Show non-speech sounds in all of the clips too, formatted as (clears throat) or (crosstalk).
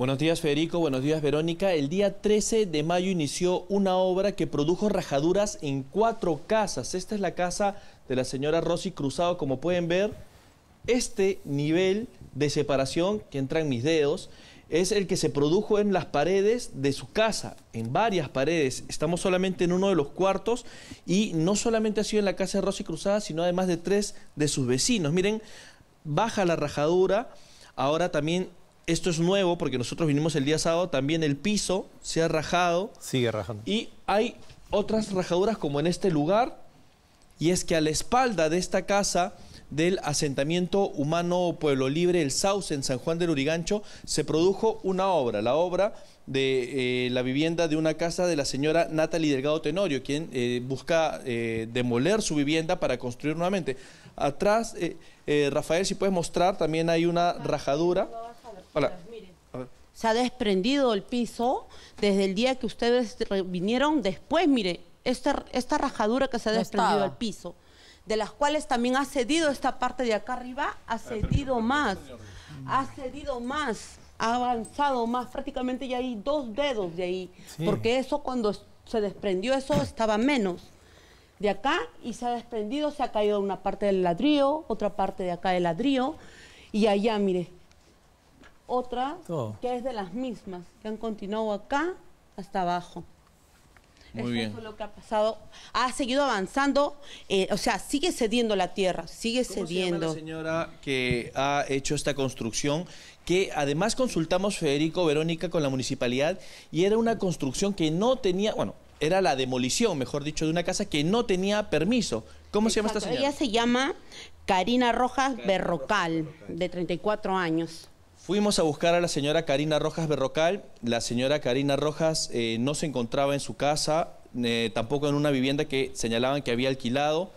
Buenos días Federico, buenos días Verónica. El día 13 de mayo inició una obra que produjo rajaduras en cuatro casas. Esta es la casa de la señora Rosy Cruzado, como pueden ver. Este nivel de separación que entra en mis dedos es el que se produjo en las paredes de su casa, en varias paredes. Estamos solamente en uno de los cuartos y no solamente ha sido en la casa de Rosy Cruzada, sino además de tres de sus vecinos. Miren, baja la rajadura, ahora también esto es nuevo porque nosotros vinimos el día sábado, también el piso se ha rajado. Sigue rajando. Y hay otras rajaduras como en este lugar, y es que a la espalda de esta casa del asentamiento humano Pueblo Libre, el Sauce, en San Juan del Urigancho, se produjo una obra, la obra de eh, la vivienda de una casa de la señora Natalie Delgado Tenorio, quien eh, busca eh, demoler su vivienda para construir nuevamente. Atrás, Rafael, si puedes mostrar, también hay una rajadura se ha desprendido el piso desde el día que ustedes vinieron. Después, mire, esta, esta rajadura que se ha desprendido del piso, de las cuales también ha cedido esta parte de acá arriba, ha cedido más, ha cedido más, ha avanzado más. Prácticamente ya hay dos dedos de ahí, porque eso cuando se desprendió eso estaba menos de acá y se ha desprendido, se ha caído una parte del ladrillo, otra parte de acá del ladrillo y allá, mire, otra que es de las mismas, que han continuado acá hasta abajo. Muy Eso bien. es lo que ha pasado. Ha seguido avanzando, eh, o sea, sigue cediendo la tierra, sigue ¿Cómo cediendo. Se llama la señora que ha hecho esta construcción, que además consultamos Federico Verónica con la municipalidad y era una construcción que no tenía, bueno, era la demolición, mejor dicho, de una casa que no tenía permiso. ¿Cómo se llama esta señora? Ella se llama Karina Rojas Berrocal, de 34 años. Fuimos a buscar a la señora Karina Rojas Berrocal. La señora Karina Rojas eh, no se encontraba en su casa, eh, tampoco en una vivienda que señalaban que había alquilado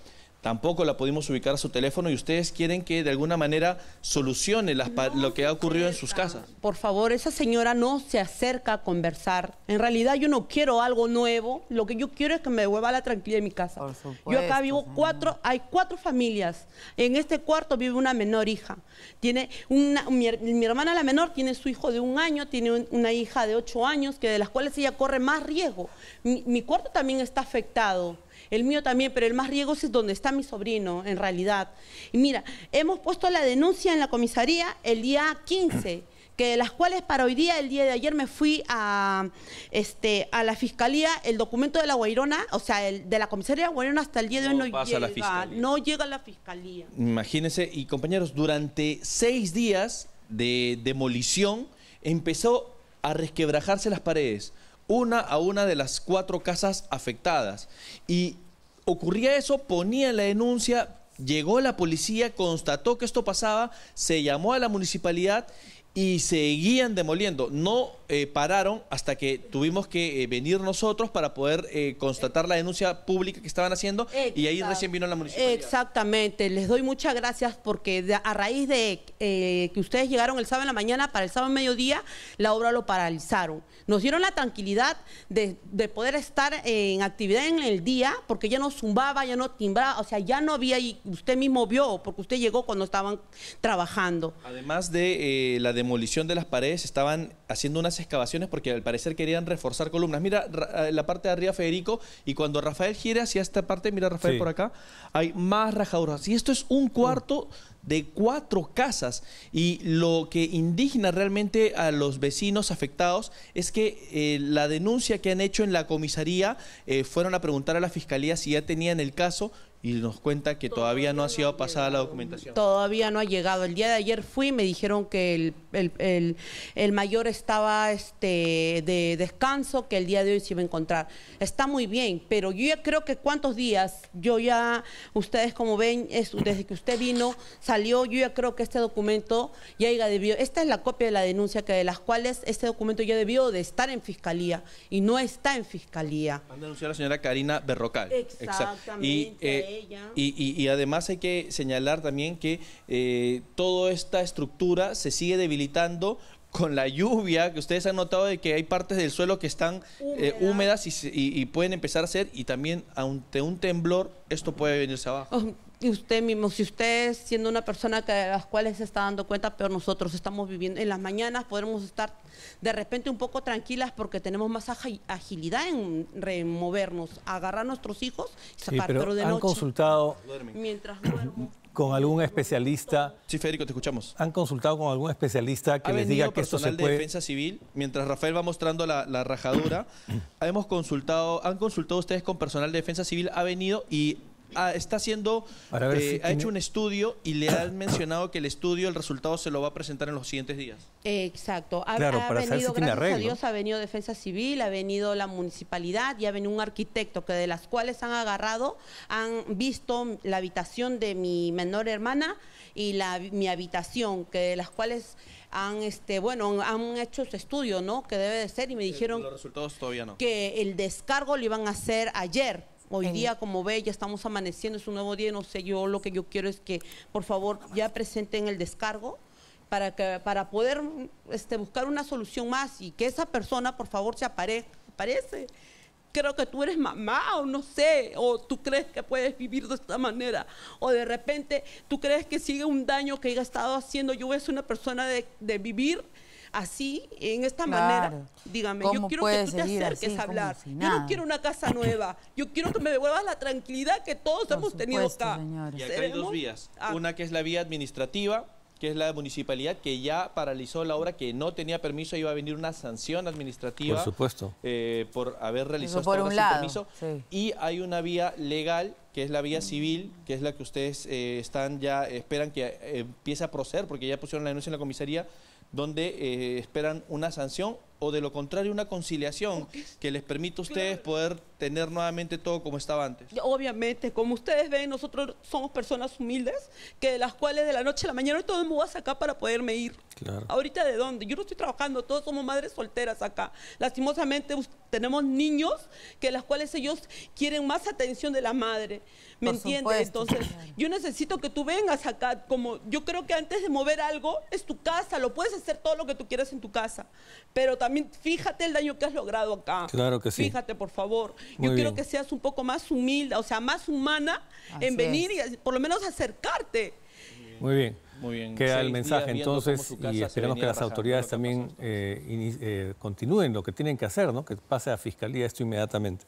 tampoco la pudimos ubicar a su teléfono y ustedes quieren que de alguna manera solucione lo que ha ocurrido en sus casas. Por favor, esa señora no se acerca a conversar. En realidad yo no quiero algo nuevo, lo que yo quiero es que me devuelva la tranquilidad en mi casa. yo acá vivo cuatro, hay cuatro familias. En este cuarto vive una menor hija. Tiene una, mi, hermana la menor tiene su hijo de un año, tiene una hija de ocho años, que de las cuales ella corre más riesgo. mi cuarto también está afectado el mío también, pero el más riego es donde está mi sobrino, en realidad. Y mira, hemos puesto la denuncia en la comisaría el día 15 (clears throat) que de las cuales para hoy día, el día de ayer me fui a, este, a la fiscalía, el documento de la Guairona, o sea, el, de la comisaría de Guairona hasta el día de hoy no llega, no llega a la fiscalía. Imagínense, y compañeros, durante seis días de demolición empezó a resquebrajarse las paredes una a una de las cuatro casas afectadas. Y ocurría eso, ponía la denuncia, llegó la policía, constató que esto pasaba, se llamó a la municipalidad y seguían demoliendo. No eh, pararon hasta que tuvimos que eh, venir nosotros para poder eh, constatar la denuncia pública que estaban haciendo y ahí recién vino la municipalidad. Exactamente, les doy muchas gracias porque a raíz de que ustedes llegaron el sábado en la mañana para el sábado en mediodía, la obra lo paralizaron. Nos dieron la tranquilidad de, de poder estar en actividad en el día porque ya no zumbaba, ya no timbraba, o sea, ya no había, y usted mismo vio porque usted llegó cuando estaban trabajando. Además de la denuncia demolición de las paredes estaban haciendo unas excavaciones porque al parecer querían reforzar columnas. Mira eh, la parte de arriba Federico y cuando Rafael gira hacia esta parte, mira Rafael por acá, hay más rajaduras. Y esto es un cuarto de cuatro casas y lo que indigna realmente a los vecinos afectados es que eh, la denuncia que han hecho en la comisaría eh, fueron a preguntar a la fiscalía si ya tenían el caso y nos cuenta que todavía, no ha sido pasada la documentación. Todavía no ha llegado. El día de ayer fui me dijeron que el, mayor estaba este, de descanso, que el día de hoy se iba a encontrar. Está muy bien, pero yo ya creo que cuántos días, yo ya, ustedes como ven, desde que usted vino, salió, yo ya creo que este documento ya debió, esta es la copia de la denuncia que de las cuales este documento ya debió de estar en fiscalía y no está en fiscalía. Han denunciado a la señora Karina Berrocal. Eh, Exactamente. Y, además hay que señalar también que eh, toda esta estructura se sigue debilitando con la lluvia, que ustedes han notado de que hay partes del suelo que están eh, húmedas y, pueden empezar a ser, y también ante un temblor, esto puede venirse abajo. Oh, usted mismo, si usted siendo una persona que de las cuales se está dando cuenta, pero nosotros estamos viviendo en las mañanas, podemos estar de repente un poco tranquilas porque tenemos más agilidad en removernos, agarrar a nuestros hijos y sacar, pero, de de ¿han consultado mientras (clears throat) con algún especialista? Sí, Federico, te escuchamos. ¿Han consultado con algún especialista que les diga que esto se puede...? de Defensa Civil, mientras Rafael va mostrando la, la rajadura, (clears throat) hemos consultado, han consultado ustedes con personal de Defensa Civil, ha venido y Ah, está haciendo, eh, ha hecho un estudio y le han (coughs) mencionado que el estudio, el resultado se lo va a presentar en los siguientes días. Exacto. Ha, venido, gracias a Dios, ha venido Defensa Civil, ha venido la municipalidad y ha venido un arquitecto que de las cuales han agarrado, han visto la habitación de mi menor hermana y la, mi habitación, que de las cuales han este bueno han hecho su estudio no que debe de ser y me eh, dijeron que el descargo lo iban a hacer ayer hoy día como ve, ya estamos amaneciendo, es un nuevo día, no sé, yo lo que yo quiero es que por favor ya presenten el descargo para, que, para poder este, buscar una solución más y que esa persona por favor se aparezca. aparece. Creo que tú eres mamá o no sé, o tú crees que puedes vivir de esta manera, o de repente tú crees que sigue un daño que ha estado haciendo. Yo es una persona de, de vivir así, en esta manera, dígame, yo quiero que tú te acerques a hablar. yo no quiero una casa nueva, yo quiero que me devuelvas la tranquilidad que todos hemos tenido acá. Y acá hay dos vías, una que es la vía administrativa, que es la municipalidad que ya paralizó la obra, que no tenía permiso, iba a venir una sanción administrativa. Por supuesto. Eh, por haber realizado esta permiso. Y hay una vía legal, que es la vía civil, que es la que ustedes eh, están ya, esperan que eh, empiece a proceder, porque ya pusieron la denuncia en la comisaría, donde eh, esperan una sanción o de lo contrario una conciliación que les permita a ustedes poder tener nuevamente todo como estaba antes. Obviamente, como ustedes ven, nosotros somos personas humildes, que de las cuales de la noche a la mañana todo me voy a sacar para poderme ir. Ahorita de dónde? Yo no estoy trabajando, todos somos madres solteras acá. Lastimosamente tenemos niños que las cuales ellos quieren más atención de la madre. ¿Me entiendes? Entonces, yo necesito que tú vengas acá, como yo creo que antes de mover algo, es tu casa, lo puedes hacer hacer todo lo que tú quieras en tu casa, pero también fíjate el daño que has logrado acá. Claro que sí. Fíjate, por favor. Yo quiero que seas un poco más humilde, o sea, más humana en venir y por lo menos acercarte. Muy bien. Muy bien. Queda el mensaje entonces y esperemos que las autoridades también eh, eh, continúen lo que tienen que hacer, ¿no? que pase a fiscalía esto inmediatamente.